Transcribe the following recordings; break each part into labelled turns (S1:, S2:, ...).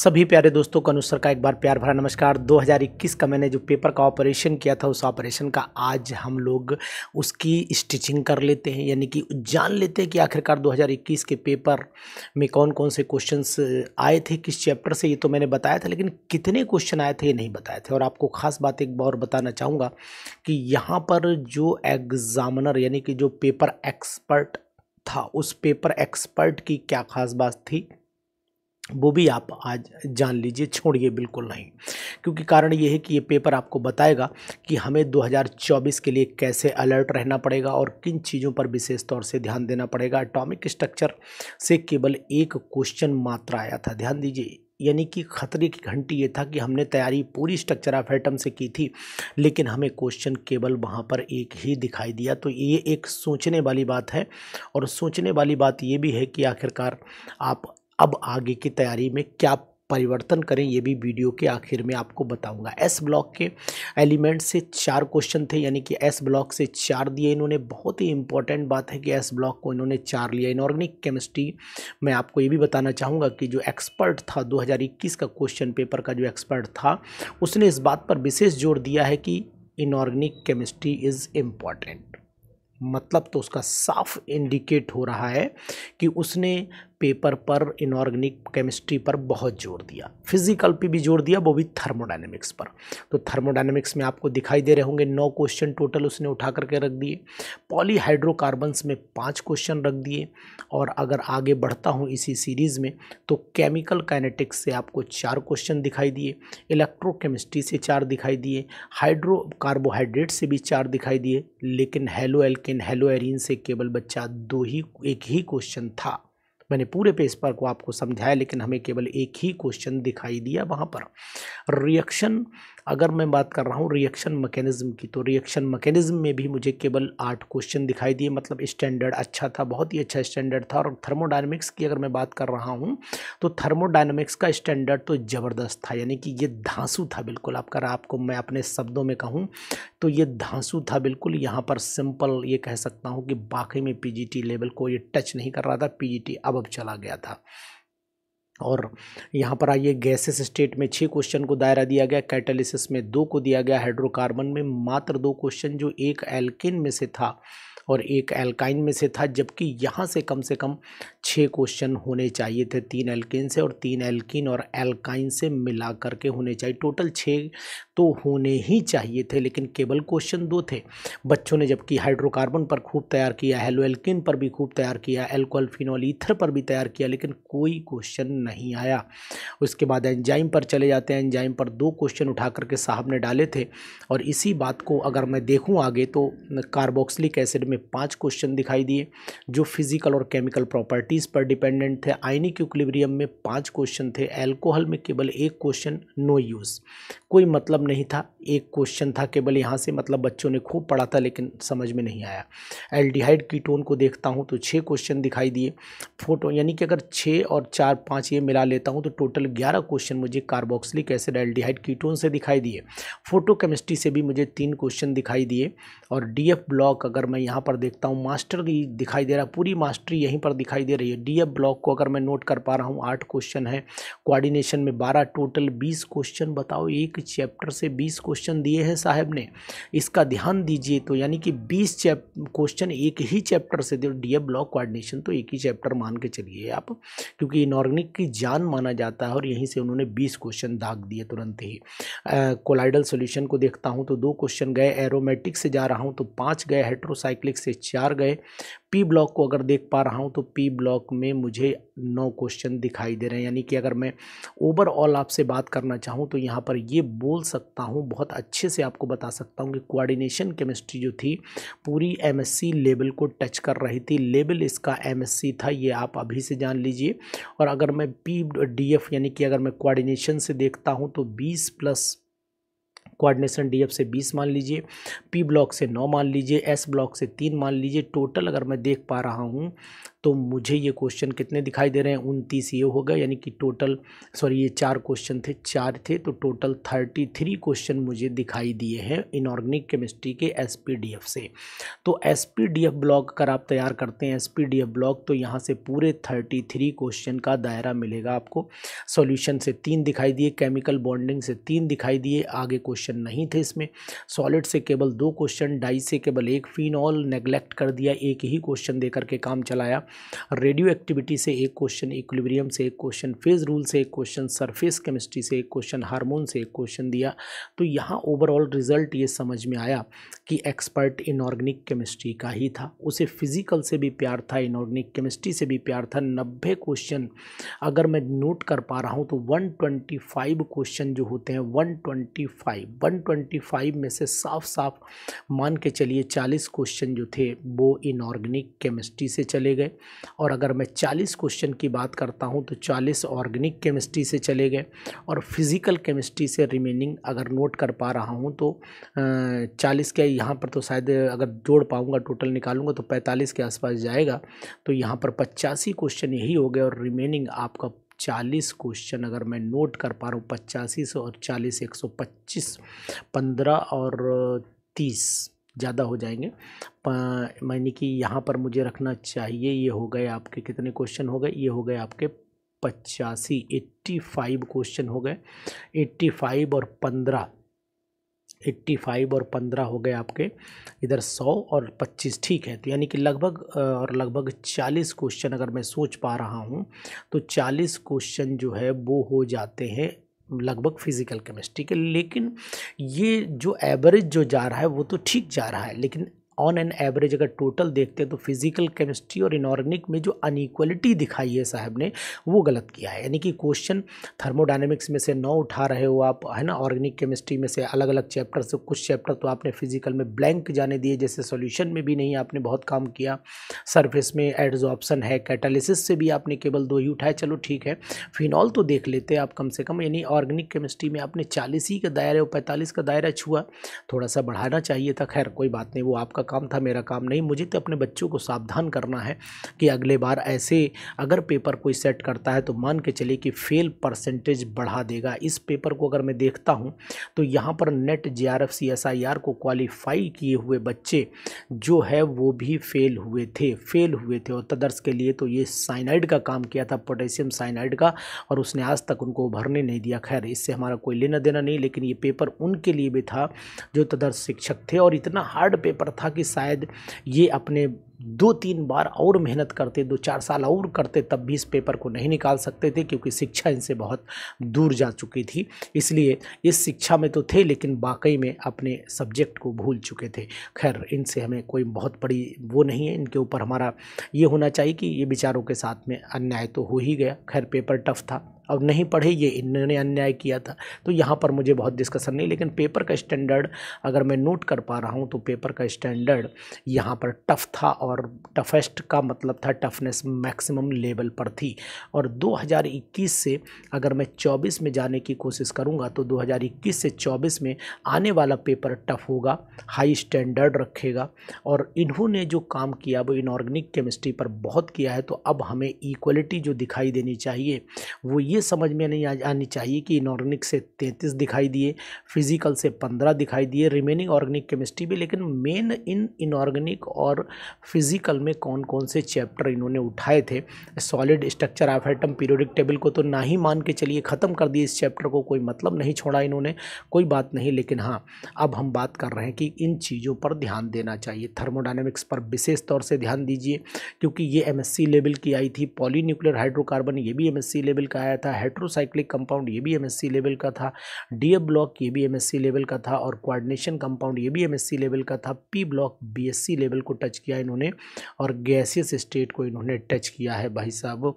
S1: सभी प्यारे दोस्तों को अनुसर का एक बार प्यार भरा नमस्कार 2021 का मैंने जो पेपर का ऑपरेशन किया था उस ऑपरेशन का आज हम लोग उसकी स्टिचिंग कर लेते हैं यानी कि जान लेते हैं कि आखिरकार 2021 के पेपर में कौन कौन से क्वेश्चंस आए थे किस चैप्टर से ये तो मैंने बताया था लेकिन कितने क्वेश्चन आए थे ये नहीं बताए थे और आपको ख़ास बात एक और बताना चाहूँगा कि यहाँ पर जो एग्ज़ामिनर यानी कि जो पेपर एक्सपर्ट था उस पेपर एक्सपर्ट की क्या ख़ास बात थी वो भी आप आज जान लीजिए छोड़िए बिल्कुल नहीं क्योंकि कारण ये है कि ये पेपर आपको बताएगा कि हमें 2024 के लिए कैसे अलर्ट रहना पड़ेगा और किन चीज़ों पर विशेष तौर से ध्यान देना पड़ेगा एटॉमिक स्ट्रक्चर से केवल एक क्वेश्चन मात्र आया था ध्यान दीजिए यानी कि खतरे की घंटी ये था कि हमने तैयारी पूरी स्ट्रक्चर ऑफ एटम से की थी लेकिन हमें क्वेश्चन केवल वहाँ पर एक ही दिखाई दिया तो ये एक सोचने वाली बात है और सोचने वाली बात ये भी है कि आखिरकार आप अब आगे की तैयारी में क्या परिवर्तन करें ये भी वीडियो के आखिर में आपको बताऊंगा एस ब्लॉक के एलिमेंट से चार क्वेश्चन थे यानी कि एस ब्लॉक से चार दिए इन्होंने बहुत ही इंपॉर्टेंट बात है कि एस ब्लॉक को इन्होंने चार लिया इनऑर्गेनिक केमिस्ट्री मैं आपको ये भी बताना चाहूँगा कि जो एक्सपर्ट था 2021 का क्वेश्चन पेपर का जो एक्सपर्ट था उसने इस बात पर विशेष जोर दिया है कि इनऑर्गेनिक केमिस्ट्री इज़ इम्पॉर्टेंट मतलब तो उसका साफ इंडिकेट हो रहा है कि उसने पेपर पर इनऑर्गेनिक केमिस्ट्री पर बहुत जोर दिया फिजिकल पे भी जोर दिया वो भी थर्मोडाइनमिक्स पर तो थर्मोडाइनमिक्स में आपको दिखाई दे रहे होंगे नौ क्वेश्चन टोटल उसने उठा करके रख दिए पॉलीहाइड्रोकार्बन्स में पाँच क्वेश्चन रख दिए और अगर आगे बढ़ता हूँ इसी सीरीज़ में तो केमिकल काइनेटिक्स से आपको चार क्वेश्चन दिखाई दिए इलेक्ट्रोकेमिस्ट्री से चार दिखाई दिए हाइड्रो कार्बोहाइड्रेट से भी चार दिखाई दिए लेकिन हेलो एल्किन हेलो एरिन से केवल बच्चा दो ही एक ही क्वेश्चन था मैंने पूरे पेज पर को आपको समझाया लेकिन हमें केवल एक ही क्वेश्चन दिखाई दिया वहाँ पर रिएक्शन अगर मैं बात कर रहा हूँ रिएक्शन मैकेनिज़्म की तो रिएक्शन मैकेनिज़्म में भी मुझे केवल आठ क्वेश्चन दिखाई दिए मतलब स्टैंडर्ड अच्छा था बहुत ही अच्छा स्टैंडर्ड था और थर्मोडाइनमिक्स की अगर मैं बात कर रहा हूँ तो थर्मोडाइनमिक्स का स्टैंडर्ड तो ज़बरदस्त था यानी कि ये धांसू था बिल्कुल आपका आपको मैं अपने शब्दों में कहूँ तो ये धांसू था बिल्कुल यहाँ पर सिंपल ये कह सकता हूँ कि बाकी में पी लेवल को ये टच नहीं कर रहा था पी अब ओर चला गया था और यहाँ पर आइए गैसेस स्टेट में छः क्वेश्चन को दायरा दिया गया कैटालिसिस में दो को दिया गया हाइड्रोकार्बन में मात्र दो क्वेश्चन जो एक एल्किन में से था और एक एल्काइन में से था जबकि यहाँ से कम से कम छः क्वेश्चन होने चाहिए थे तीन एल्किन से और तीन एल्किन और एल्काइन से मिला करके होने चाहिए टोटल छः तो होने ही चाहिए थे लेकिन केवल क्वेश्चन दो थे बच्चों ने जबकि हाइड्रोकार्बन पर खूब तैयार किया हेलोएल्किन पर भी खूब तैयार किया एल्कोहल फिनॉल ईथर पर भी तैयार किया लेकिन कोई क्वेश्चन नहीं आया उसके बाद एंजाइम पर चले जाते हैं एंजाइम पर दो क्वेश्चन उठा करके साहब ने डाले थे और इसी बात को अगर मैं देखूँ आगे तो कार्बोक्सिलिक एसिड में पाँच क्वेश्चन दिखाई दिए जो फिजिकल और केमिकल प्रॉपर्टीज़ पर डिपेंडेंट थे आइनिक इक्विलिब्रियम में पाँच क्वेश्चन थे एल्कोहल में केवल एक क्वेश्चन नो यूज़ कोई मतलब मतलब नहीं था एक क्वेश्चन था केवल यहाँ से मतलब बच्चों ने खूब पढ़ा था लेकिन समझ में नहीं आया एल्डिहाइड कीटोन को देखता हूँ तो छः क्वेश्चन दिखाई दिए फोटो यानी कि अगर छः और चार पाँच ये मिला लेता हूँ तो टोटल ग्यारह क्वेश्चन मुझे कार्बोक्सिलिक एसिड एल्डिहाइड कीटोन से दिखाई दिए फोटो केमिस्ट्री से भी मुझे तीन क्वेश्चन दिखाई दिए और डी ब्लॉक अगर मैं यहाँ पर देखता हूँ मास्टर दिखाई दे रहा पूरी मास्टरी यहीं पर दिखाई दे रही है डी ब्लॉक को अगर मैं नोट कर पा रहा हूँ आठ क्वेश्चन है कोऑर्डिनेशन में बारह टोटल बीस क्वेश्चन बताओ एक चैप्टर से बीस क्वेश्चन दिए हैं साहब ने इसका ध्यान दीजिए तो यानी कि बीस चैप क्वेश्चन एक ही चैप्टर से डी ए ब्लॉक कोऑर्डिनेशन तो एक ही चैप्टर मान के चलिए आप क्योंकि इनऑर्गेनिक की जान माना जाता है और यहीं से उन्होंने बीस क्वेश्चन दाग दिए तुरंत ही कोलाइडल सोल्यूशन को देखता हूँ तो दो क्वेश्चन गए एरोमेटिक से जा रहा हूँ तो पाँच गए हेट्रोसाइक्लिक से चार गए पी ब्लॉक को अगर देख पा रहा हूँ तो पी ब्लॉक में मुझे नौ क्वेश्चन दिखाई दे रहे हैं यानी कि अगर मैं ओवरऑल आपसे बात करना चाहूँ तो यहाँ पर ये बोल सकता हूँ बहुत अच्छे से आपको बता सकता हूँ कि कोऑर्डिनेशन केमिस्ट्री जो थी पूरी एमएससी लेवल को टच कर रही थी लेवल इसका एमएससी था ये आप अभी से जान लीजिए और अगर मैं पी डी यानी कि अगर मैं कोऑर्डिनेशन से देखता हूँ तो बीस प्लस कोऑर्डिनेशन डी से बीस मान लीजिए पी ब्लॉक से नौ मान लीजिए एस ब्लॉक से तीन मान लीजिए टोटल अगर मैं देख पा रहा हूँ तो मुझे ये क्वेश्चन कितने दिखाई दे रहे हैं उनतीस ये होगा यानी कि टोटल सॉरी ये चार क्वेश्चन थे चार थे तो टोटल थर्टी थ्री क्वेश्चन मुझे दिखाई दिए हैं इनऑर्गेनिक केमिस्ट्री के एस से तो एस ब्लॉक अगर आप तैयार करते हैं एस ब्लॉक तो यहाँ से पूरे थर्टी थ्री क्वेश्चन का दायरा मिलेगा आपको सॉल्यूशन से तीन दिखाई दिए केमिकल बॉन्डिंग से तीन दिखाई दिए आगे क्वेश्चन क्वेश्चन नहीं थे इसमें सॉलिड से केवल दो क्वेश्चन डाई से केवल एक फिनॉल नेग्लेक्ट कर दिया एक ही क्वेश्चन दे करके काम चलाया रेडियो एक्टिविटी से एक क्वेश्चन इक्विलिब्रियम से एक क्वेश्चन फेज रूल से एक क्वेश्चन सरफेस केमिस्ट्री से एक क्वेश्चन हार्मोन से एक क्वेश्चन दिया तो यहाँ ओवरऑल रिजल्ट ये समझ में आया कि एक्सपर्ट इनऑर्गेनिक केमिस्ट्री का ही था उसे फिजिकल से भी प्यार था इनऑर्गेनिक केमिस्ट्री से भी प्यार था नब्बे क्वेश्चन अगर मैं नोट कर पा रहा हूँ तो 125 क्वेश्चन जो होते हैं 125 125 में से साफ साफ मान के चलिए 40 क्वेश्चन जो थे वो इनऑर्गेनिक केमिस्ट्री से चले गए और अगर मैं 40 क्वेश्चन की बात करता हूँ तो 40 ऑर्गेनिक केमिस्ट्री से चले गए और फिज़िकल केमिस्ट्री से रिमेनिंग अगर नोट कर पा रहा हूँ तो चालीस के यहाँ पर तो शायद अगर जोड़ पाऊँगा टोटल निकालूंगा तो पैंतालीस के आसपास जाएगा तो यहाँ पर पचासी क्वेश्चन यही हो गए और रिमेनिंग आपका चालीस क्वेश्चन अगर मैं नोट कर पा रहा हूँ पचासी से और चालीस एक सौ पच्चीस पंद्रह और तीस ज़्यादा हो जाएंगे यानी कि यहाँ पर मुझे रखना चाहिए ये हो गए आपके कितने क्वेश्चन हो गए ये हो गए आपके पचासी एट्टी फाइव क्वेश्चन हो गए एट्टी फाइव और पंद्रह एट्टी फाइव और पंद्रह हो गए आपके इधर सौ और पच्चीस ठीक है तो यानी कि लगभग और लगभग चालीस क्वेश्चन अगर मैं सोच पा रहा हूँ तो चालीस क्वेश्चन जो है वो हो जाते हैं लगभग फिज़िकल केमिस्ट्री के लेकिन ये जो एवरेज जो जा रहा है वो तो ठीक जा रहा है लेकिन ऑन एन एवरेज अगर टोटल देखते हैं तो फिजिकल केमिस्ट्री और इनऑर्गेनिक में जो अनइक्वलिटी दिखाई है साहब ने वो गलत किया है यानी कि क्वेश्चन थर्मोडाइनमिक्स में से नौ उठा रहे हो आप है ना ऑर्गेनिक केमिस्ट्री में से अलग अलग चैप्टर से कुछ चैप्टर तो आपने फिजिकल में ब्लैंक जाने दिए जैसे सोल्यूशन में भी नहीं आपने बहुत काम किया सर्फेस में एड्जॉप्सन है कैटालिसिस से भी आपने केवल दो ही उठाए चलो ठीक है फिनॉल तो देख लेते आप कम से कम यानी ऑर्गेनिक केमिस्ट्री में आपने चालीस ही का दायरा और पैंतालीस का दायरा छुआ थोड़ा सा बढ़ाना चाहिए था खैर कोई बात नहीं वो आपका आपका काम था मेरा काम नहीं मुझे तो अपने बच्चों को सावधान करना है कि अगले बार ऐसे अगर पेपर कोई सेट करता है तो मान के चलिए कि फेल परसेंटेज बढ़ा देगा इस पेपर को अगर मैं देखता हूँ तो यहाँ पर NET J R F C S I R को क्वालिफाई किए हुए बच्चे जो है वो भी फेल हुए थे फेल हुए थे और तदर्स के लिए तो ये साइनाइड का काम किया था पोटेशियम साइनाइड का और उसने आज तक उनको उभरने नहीं दिया खैर इससे हमारा कोई लेना देना नहीं लेकिन ये पेपर उनके लिए भी था जो तदर्स शिक्षक थे और इतना हार्ड पेपर था कि शायद ये अपने दो तीन बार और मेहनत करते दो चार साल और करते तब भी इस पेपर को नहीं निकाल सकते थे क्योंकि शिक्षा इनसे बहुत दूर जा चुकी थी इसलिए इस शिक्षा में तो थे लेकिन वाकई में अपने सब्जेक्ट को भूल चुके थे खैर इनसे हमें कोई बहुत बड़ी वो नहीं है इनके ऊपर हमारा ये होना चाहिए कि ये विचारों के साथ में अन्याय तो हो ही गया खैर पेपर टफ था और नहीं पढ़े ये इन्होंने अन्याय किया था तो यहाँ पर मुझे बहुत डिस्कसन नहीं लेकिन पेपर का स्टैंडर्ड अगर मैं नोट कर पा रहा हूँ तो पेपर का स्टैंडर्ड यहाँ पर टफ़ था और टफेस्ट का मतलब था टफनेस मैक्सिमम लेवल पर थी और 2021 से अगर मैं 24 में जाने की कोशिश करूँगा तो 2021 से 24 में आने वाला पेपर टफ होगा हाई स्टैंडर्ड रखेगा और इन्होंने जो काम किया वो इनऑर्गेनिक केमिस्ट्री पर बहुत किया है तो अब हमें इक्वलिटी जो दिखाई देनी चाहिए वो ये समझ में नहीं आ, आनी चाहिए कि इनऑर्गेनिक से तैंतीस दिखाई दिए फिजिकल से पंद्रह दिखाई दिए रिमेनिंग ऑर्गेनिक केमिस्ट्री भी लेकिन मेन इन इनऑर्गेनिक और फिजिकल में कौन कौन से चैप्टर इन्होंने उठाए थे solid structure of atom periodic table को तो ना ही मान के चलिए ख़त्म कर दिए इस चैप्टर को कोई मतलब नहीं छोड़ा इन्होंने कोई बात नहीं लेकिन हाँ अब हम बात कर रहे हैं कि इन चीज़ों पर ध्यान देना चाहिए थर्मोडाइनमिक्स पर विशेष तौर से ध्यान दीजिए क्योंकि ये एम लेवल की आई थी न्यूक्लियर हाइड्रोकार्बन ये भी एम लेवल का आया था हेट्रोसाइक्लिक कंपाउंड ये भी एमएससी लेवल का था डी ब्लॉक ये भी एमएससी लेवल का था और कोऑर्डिनेशन कंपाउंड ये भी एमएससी लेवल का था पी ब्लॉक बीएससी लेवल को टच किया इन्होंने और गैसियस स्टेट को इन्होंने टच किया है भाई साहब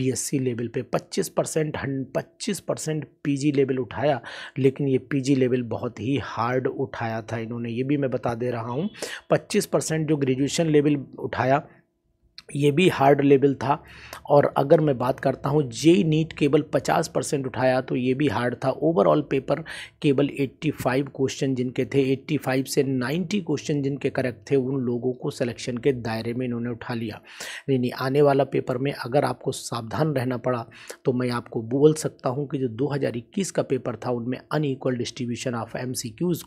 S1: बी लेवल पर पच्चीस परसेंट पच्चीस परसेंट पी लेवल उठाया लेकिन ये पी लेवल बहुत ही हार्ड उठाया था इन्होंने ये भी मैं बता दे रहा हूँ पच्चीस परसेंट जो ग्रेजुएशन लेवल उठाया ये भी हार्ड लेवल था और अगर मैं बात करता हूँ जे नीट केवल 50 परसेंट उठाया तो ये भी हार्ड था ओवरऑल पेपर केवल 85 क्वेश्चन जिनके थे 85 से 90 क्वेश्चन जिनके करेक्ट थे उन लोगों को सिलेक्शन के दायरे में इन्होंने उठा लिया यानी आने वाला पेपर में अगर आपको सावधान रहना पड़ा तो मैं आपको बोल सकता हूँ कि जो दो का पेपर था उनमें अनईक्वल डिस्ट्रीब्यूशन ऑफ एम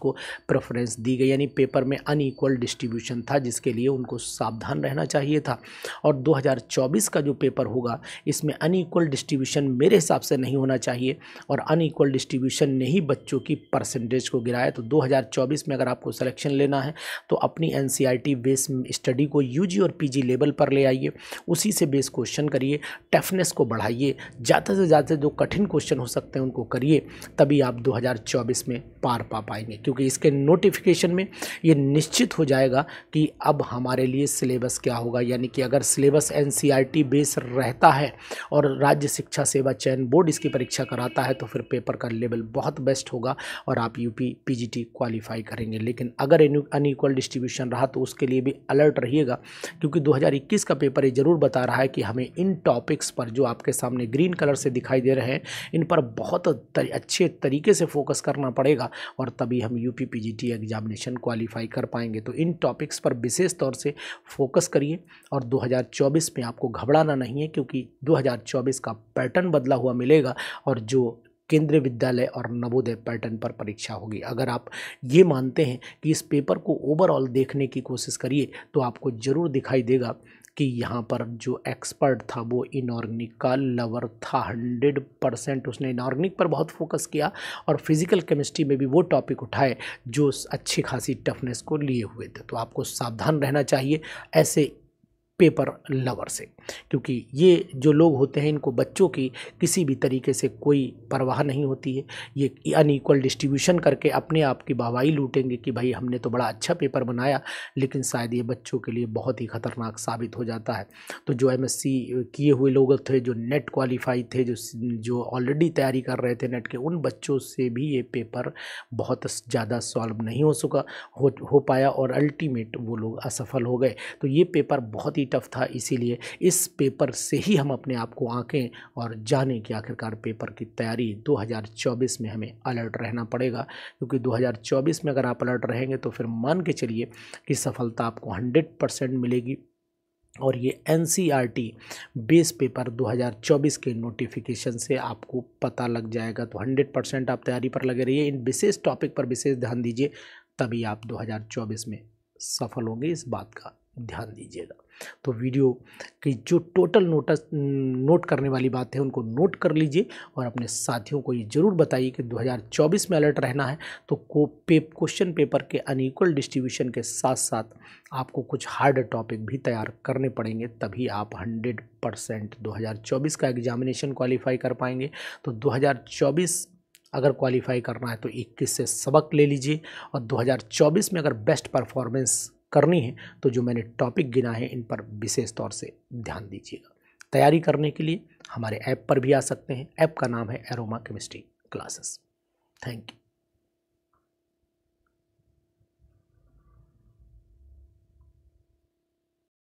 S1: को प्रेफरेंस दी गई यानी पेपर में अनईक्वल डिस्ट्रीब्यूशन था जिसके लिए उनको सावधान रहना चाहिए था और 2024 का जो पेपर होगा इसमें अनईक्वल डिस्ट्रीब्यूशन मेरे हिसाब से नहीं होना चाहिए और अनईक्वल डिस्ट्रीब्यूशन ने ही बच्चों की परसेंटेज को गिराया तो 2024 में अगर आपको सिलेक्शन लेना है तो अपनी एन बेस स्टडी को यू और पी लेवल पर ले आइए उसी से बेस क्वेश्चन करिए टफनेस को बढ़ाइए ज़्यादा से ज़्यादा जो कठिन क्वेश्चन हो सकते हैं उनको करिए तभी आप दो में पार पा पाएंगे क्योंकि इसके नोटिफिकेशन में ये निश्चित हो जाएगा कि अब हमारे लिए सिलेबस क्या होगा यानी कि अगर सिलेबस एन बेस रहता है और राज्य शिक्षा सेवा चयन बोर्ड इसकी परीक्षा कराता है तो फिर पेपर का लेवल बहुत बेस्ट होगा और आप U P P G T qualify करेंगे लेकिन अगर अनईक्वल डिस्ट्रीब्यूशन रहा तो उसके लिए भी अलर्ट रहिएगा क्योंकि 2021 का पेपर ये ज़रूर बता रहा है कि हमें इन टॉपिक्स पर जो आपके सामने ग्रीन कलर से दिखाई दे रहे हैं इन पर बहुत तर, अच्छे तरीके से फोकस करना पड़ेगा और तभी हम यू पी एग्ज़ामिनेशन क्वालिफाई कर पाएंगे तो इन टॉपिक्स पर विशेष तौर से फोकस करिए और 2024 में आपको घबराना नहीं है क्योंकि 2024 का पैटर्न बदला हुआ मिलेगा और जो केंद्रीय विद्यालय और नवोदय पैटर्न पर परीक्षा होगी अगर आप ये मानते हैं कि इस पेपर को ओवरऑल देखने की कोशिश करिए तो आपको ज़रूर दिखाई देगा कि यहाँ पर जो एक्सपर्ट था वो इनऑर्गेनिक का लवर था हंड्रेड परसेंट उसने इनऑर्गेनिक पर बहुत फोकस किया और फिज़िकल केमिस्ट्री में भी वो टॉपिक उठाए जो अच्छी खासी टफनेस को लिए हुए थे तो आपको सावधान रहना चाहिए ऐसे पेपर लवर से क्योंकि ये जो लोग होते हैं इनको बच्चों की किसी भी तरीके से कोई परवाह नहीं होती है ये अनईक्वल डिस्ट्रीब्यूशन करके अपने आप की बावाई लूटेंगे कि भाई हमने तो बड़ा अच्छा पेपर बनाया लेकिन शायद ये बच्चों के लिए बहुत ही ख़तरनाक साबित हो जाता है तो जो एम किए हुए लोग थे जो नेट क्वालिफाई थे जो जो ऑलरेडी तैयारी कर रहे थे नेट के उन बच्चों से भी ये पेपर बहुत ज़्यादा सॉल्व नहीं हो सका हो, हो पाया और अल्टीमेट वो लोग असफल हो गए तो ये पेपर बहुत ही काफ़ी टफ था इसीलिए इस पेपर से ही हम अपने आप को आँखें और जाने कि आखिरकार पेपर की तैयारी 2024 में हमें अलर्ट रहना पड़ेगा क्योंकि 2024 में अगर आप अलर्ट रहेंगे तो फिर मान के चलिए कि सफलता आपको हंड्रेड परसेंट मिलेगी और ये एन e बेस पेपर 2024 के नोटिफिकेशन से आपको पता लग जाएगा तो 100 परसेंट आप तैयारी पर लगे रहिए इन विशेष टॉपिक पर विशेष ध्यान दीजिए तभी आप 2024 में सफल होंगे इस बात का ध्यान दीजिएगा तो वीडियो की जो टोटल नोटस नोट करने वाली बात है उनको नोट कर लीजिए और अपने साथियों को ये ज़रूर बताइए कि 2024 में अलर्ट रहना है तो को पे क्वेश्चन पेपर के अनइक्वल डिस्ट्रीब्यूशन के साथ साथ आपको कुछ हार्ड टॉपिक भी तैयार करने पड़ेंगे तभी आप 100 परसेंट दो का एग्जामिनेशन क्वालिफाई कर पाएंगे तो दो अगर क्वालिफाई करना है तो 21 से सबक ले लीजिए और 2024 में अगर बेस्ट परफॉर्मेंस करनी है तो जो मैंने टॉपिक गिना है इन पर विशेष तौर से ध्यान दीजिएगा तैयारी करने के लिए हमारे ऐप पर भी आ सकते हैं ऐप का नाम है Aroma chemistry classes thank you